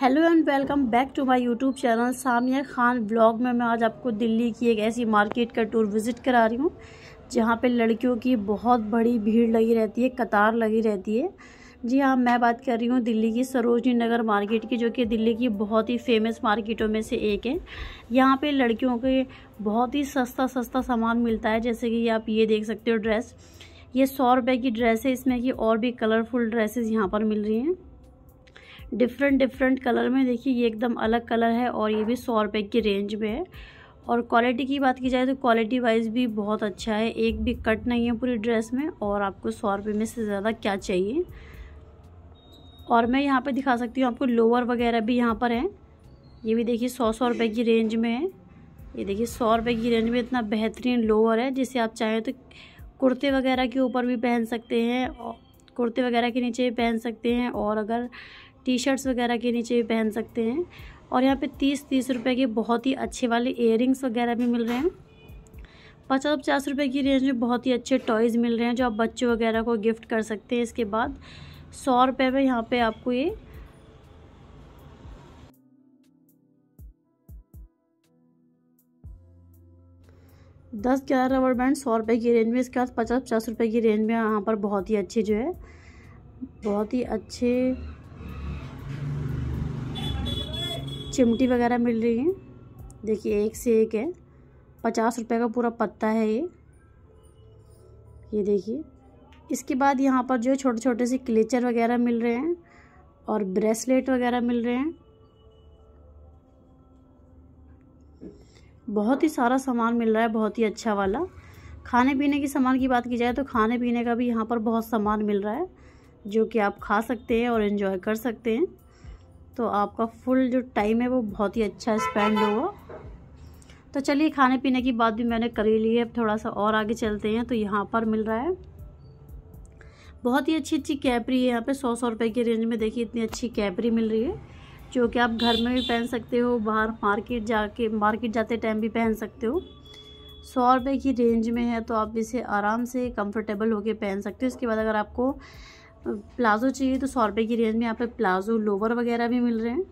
hello and welcome back to my YouTube channel Samiya Khan blog में मैं आज आपको दिल्ली की एक ऐसी मार्केट का टूर विज़िट करा रही हूँ जहाँ पे लड़कियों की बहुत बड़ी भीड़ लगी रहती है कतार लगी रहती है जी हाँ मैं बात कर रही हूँ दिल्ली की सरोजनी नगर मार्केट की जो कि दिल्ली की बहुत ही फेमस मार्केटों में से एक है यहाँ पर लड़कियों के बहुत ही सस्ता सस्ता सामान मिलता है जैसे कि आप ये देख सकते हो ड्रेस ये सौ रुपये की ड्रेस है इसमें कि और भी कलरफुल ड्रेसेस यहाँ पर मिल रही हैं डिफरेंट डिफरेंट कलर में देखिए ये एकदम अलग कलर है और ये भी सौ रुपये की रेंज में है और क्वालिटी की बात की जाए तो क्वालिटी वाइज भी बहुत अच्छा है एक भी कट नहीं है पूरी ड्रेस में और आपको सौ रुपये में से ज़्यादा क्या चाहिए और मैं यहाँ पे दिखा सकती हूँ आपको लोअर वगैरह भी यहाँ पर है ये भी देखिए सौ सौ रुपये की रेंज में है ये देखिए सौ रुपये की रेंज में इतना बेहतरीन लोअर है जिसे आप चाहें तो कुर्ते वगैरह के ऊपर भी पहन सकते हैं कुर्ते वगैरह के नीचे भी पहन सकते हैं और अगर टी शर्ट्स वगैरह के नीचे भी पहन सकते हैं और यहाँ पे तीस तीस रुपये के बहुत ही अच्छे वाले इयर वगैरह भी मिल रहे हैं पचास पचास रुपये की रेंज में बहुत ही अच्छे टॉयज़ मिल रहे हैं जो आप बच्चों वगैरह को गिफ्ट कर सकते हैं इसके बाद सौ रुपये में यहाँ पर आपको ये दस ग्यारह रबर बैंड सौ रुपये की रेंज में इसके बाद पचास पचास रुपये की रेंज में यहाँ पर बहुत ही अच्छे जो है बहुत ही अच्छे चिमटी वगैरह मिल रही है देखिए एक से एक है पचास रुपये का पूरा पत्ता है ये ये देखिए इसके बाद यहाँ पर जो है छोटे छोटे से क्लेचर वगैरह मिल रहे हैं और ब्रेसलेट वगैरह मिल रहे हैं बहुत ही सारा सामान मिल रहा है बहुत ही अच्छा वाला खाने पीने के सामान की बात की जाए तो खाने पीने का भी यहाँ पर बहुत सामान मिल रहा है जो कि आप खा सकते हैं और इन्जॉय कर सकते हैं तो आपका फुल जो टाइम है वो बहुत ही अच्छा स्पेंड होगा तो चलिए खाने पीने की बात भी मैंने कर ही ली है अब थोड़ा सा और आगे चलते हैं तो यहाँ पर मिल रहा है बहुत ही अच्छी अच्छी कैपरी है यहाँ पे सौ सौ रुपये की रेंज में देखिए इतनी अच्छी कैपरी मिल रही है जो कि आप घर में भी पहन सकते हो बाहर मार्केट जाके मार्केट जाते टाइम भी पहन सकते हो सौ रुपये की रेंज में है तो आप इसे आराम से कंफर्टेबल होकर पहन सकते हो इसके बाद अगर आपको प्लाज़ो चाहिए तो सौ रुपये की रेंज में यहाँ पे प्लाज़ो लोवर वगैरह भी मिल रहे हैं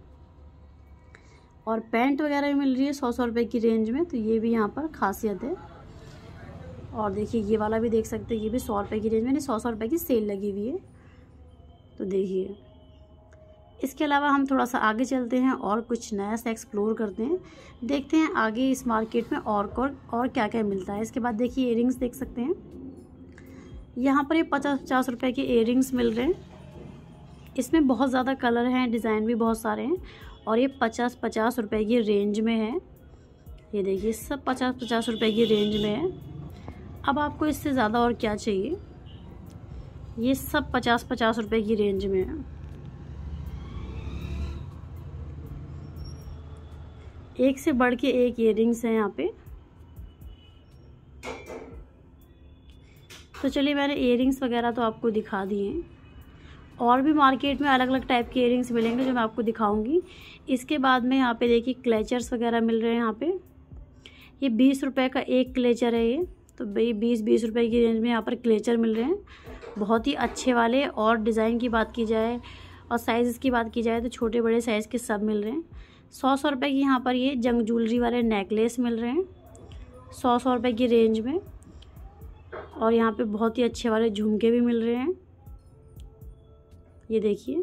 और पैंट वगैरह भी मिल रही है सौ सौ रुपये की रेंज में तो ये भी यहाँ पर खासियत है और देखिए ये वाला भी देख सकते हैं ये भी सौ रुपये की रेंज में सौ सौ रुपये की सेल लगी हुई है तो देखिए इसके अलावा हम थोड़ा सा आगे चलते हैं और कुछ नया सा एक्सप्लोर करते हैं देखते हैं आगे इस मार्केट में और और, और क्या क्या मिलता है इसके बाद देखिए एयरिंग्स देख सकते हैं यहाँ पर ये पचास पचास रुपये के इयर मिल रहे हैं इसमें बहुत ज़्यादा कलर हैं डिज़ाइन भी बहुत सारे हैं और ये पचास पचास रुपये की रेंज में है ये देखिए सब पचास पचास रुपये की रेंज में है अब आपको इससे ज़्यादा और क्या चाहिए ये सब पचास पचास रुपये की रेंज में है एक से बढ़ के एक इयर हैं यहाँ पे तो चलिए मैंने इयर वगैरह तो आपको दिखा दिए और भी मार्केट में अलग अलग टाइप के इयर मिलेंगे जो मैं आपको दिखाऊंगी इसके बाद में यहाँ पे देखिए क्लेचर्स वगैरह मिल रहे हैं यहाँ पे ये बीस रुपए का एक क्लेचर है ये तो भाई बीस बीस रुपए की रेंज में यहाँ पर क्लेचर मिल रहे हैं बहुत ही अच्छे वाले और डिज़ाइन की बात की जाए और साइज़ की बात की जाए तो छोटे बड़े साइज़ के सब मिल रहे हैं सौ सौ रुपये की यहाँ पर ये जंग ज्वेलरी वाले नेकलेस मिल रहे हैं सौ सौ रुपये की रेंज में और यहाँ पे बहुत ही अच्छे वाले झुमके भी मिल रहे हैं ये देखिए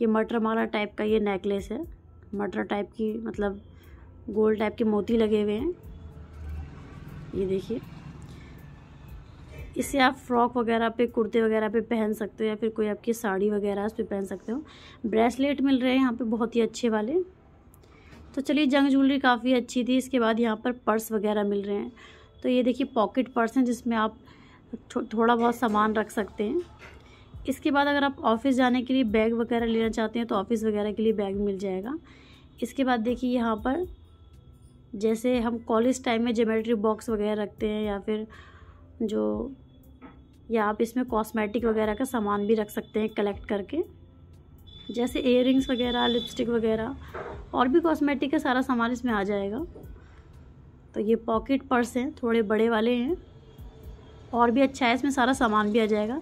ये मटर माला टाइप का ये नेकलेस है मटर टाइप की मतलब गोल्ड टाइप के मोती लगे हुए हैं ये देखिए इसे आप फ्रॉक वगैरह पे कुर्ते वगैरह पे पहन सकते हो या फिर कोई आपकी साड़ी वगैरह उस पर पहन सकते हो ब्रेसलेट मिल रहे हैं यहाँ पे बहुत ही अच्छे वाले तो चलिए जंग ज्वेलरी काफ़ी अच्छी थी इसके बाद यहाँ पर पर्स वगैरह मिल रहे हैं तो ये देखिए पॉकेट पर्स हैं जिसमें आप थो, थोड़ा बहुत सामान रख सकते हैं इसके बाद अगर आप ऑफिस जाने के लिए बैग वगैरह लेना चाहते हैं तो ऑफ़िस वगैरह के लिए बैग मिल जाएगा इसके बाद देखिए यहाँ पर जैसे हम कॉलेज टाइम में जोमेट्री बॉक्स वगैरह रखते हैं या फिर जो या आप इसमें कॉस्मेटिक वगैरह का सामान भी रख सकते हैं कलेक्ट करके जैसे इयर वगैरह लिपस्टिक वगैरह और भी कॉस्मेटिक का सारा सामान इसमें आ जाएगा तो ये पॉकेट पर्स हैं थोड़े बड़े वाले हैं और भी अच्छा है इसमें सारा सामान भी आ जाएगा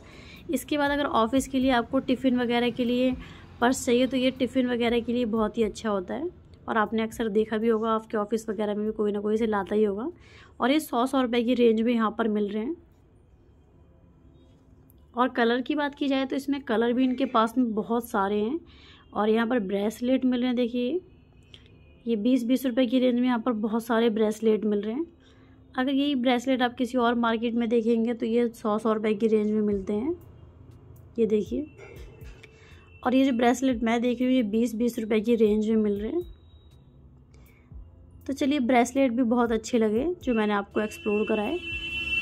इसके बाद अगर ऑफिस के लिए आपको टिफ़िन वगैरह के लिए पर्स चाहिए तो ये टिफ़िन वगैरह के लिए बहुत ही अच्छा होता है और आपने अक्सर देखा भी होगा आपके ऑफिस वगैरह में भी कोई ना कोई इसे लाता ही होगा और ये सौ सौ रुपये की रेंज में यहाँ पर मिल रहे हैं और कलर की बात की जाए तो इसमें कलर भी इनके पास में बहुत सारे हैं और यहाँ पर ब्रेसलेट मिल रहे हैं देखिए ये बीस बीस रुपये की रेंज में यहाँ पर बहुत सारे ब्रेसलेट मिल रहे हैं अगर यही ब्रेसलेट आप किसी और मार्केट में देखेंगे तो ये सौ सौ रुपये की रेंज में मिलते हैं ये देखिए और ये जो ब्रेसलेट मैं देख रही हूँ ये बीस बीस रुपये की रेंज में मिल रहे हैं तो चलिए ब्रेसलेट भी बहुत अच्छे लगे जो मैंने आपको एक्सप्लोर कराए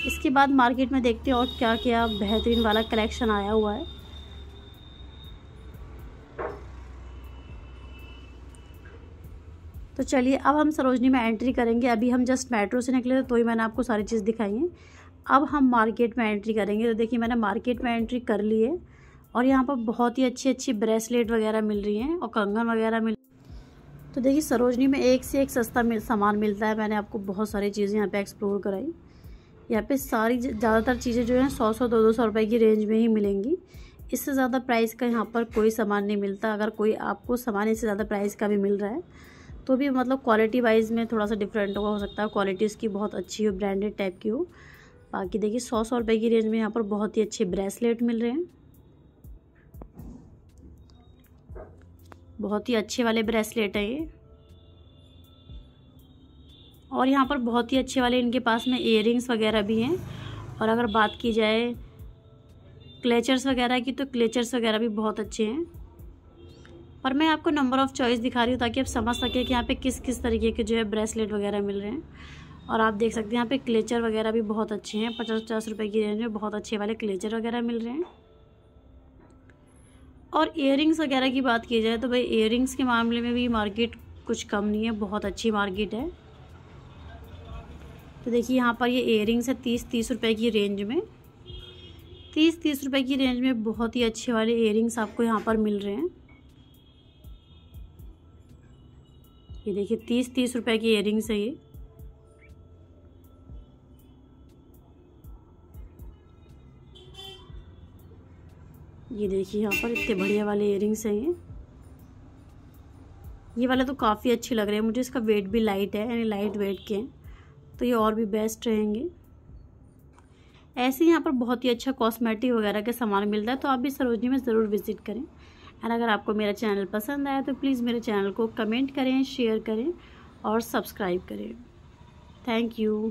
इसके बाद मार्केट में देखते हैं और क्या क्या बेहतरीन वाला कलेक्शन आया हुआ है तो चलिए अब हम सरोजनी में एंट्री करेंगे अभी हम जस्ट मेट्रो से निकले तो ही मैंने आपको सारी चीज़ दिखाई है अब हम मार्केट में एंट्री करेंगे तो देखिए मैंने मार्केट में एंट्री कर ली है और यहाँ पर बहुत ही अच्छी अच्छी ब्रेसलेट वगैरह मिल रही हैं और कंगन वगैरह मिल तो देखिए सरोजनी में एक से एक सस्ता मिल, सामान मिलता है मैंने आपको बहुत सारी चीज़ें यहाँ पे एक्सप्लोर कराई यहाँ पे सारी ज़्यादातर चीज़ें जो हैं सौ सौ दो दो सौ रुपये की रेंज में ही मिलेंगी इससे ज़्यादा प्राइस का यहाँ पर कोई सामान नहीं मिलता अगर कोई आपको सामान इससे ज़्यादा प्राइस का भी मिल रहा है तो भी मतलब क्वालिटी वाइज में थोड़ा सा डिफरेंट होगा हो सकता है क्वालिटी इसकी बहुत अच्छी हो ब्रांडेड टाइप की हो बाकी देखिए सौ सौ रुपये की रेंज में यहाँ पर बहुत ही अच्छे ब्रेसलेट मिल रहे हैं बहुत ही अच्छे वाले ब्रेसलेट है ये और यहाँ पर बहुत ही अच्छे वाले इनके पास में इयर वगैरह भी हैं और अगर बात की जाए क्लेचर्स वगैरह की तो क्लेचर्स वगैरह भी बहुत अच्छे हैं और मैं आपको नंबर ऑफ़ चॉइस दिखा रही हूँ ताकि आप समझ सकें कि यहाँ पे किस किस तरीके के जो है ब्रेसलेट वगैरह मिल रहे हैं और आप देख सकते हैं यहाँ पे क्लेचर वगैरह भी बहुत अच्छे हैं पचास पचास रुपये की रेंज में बहुत अच्छे वाले क्लेचर वगैरह मिल रहे हैं और इयर वगैरह की बात की जाए तो भाई इयर के मामले में भी मार्केट कुछ कम नहीं है बहुत अच्छी मार्केट है तो देखिए यहाँ पर ये इयर है तीस तीस रुपये की रेंज में तीस तीस रुपये की रेंज में बहुत ही अच्छे वाले इयर आपको यहाँ पर मिल रहे हैं ये देखिए तीस तीस रुपए की इयर है ये ये देखिए यहाँ पर इतने बढ़िया वाले इयर हैं ये ये वाला तो काफ़ी अच्छे लग रहे हैं मुझे इसका वेट भी लाइट है यानी लाइट वेट के हैं तो ये और भी बेस्ट रहेंगे ऐसे यहाँ पर बहुत ही अच्छा कॉस्मेटिक वगैरह का सामान मिलता है तो आप भी सरोजनी में ज़रूर विज़िट करें एंड अगर आपको मेरा चैनल पसंद आया तो प्लीज़ मेरे चैनल को कमेंट करें शेयर करें और सब्सक्राइब करें थैंक यू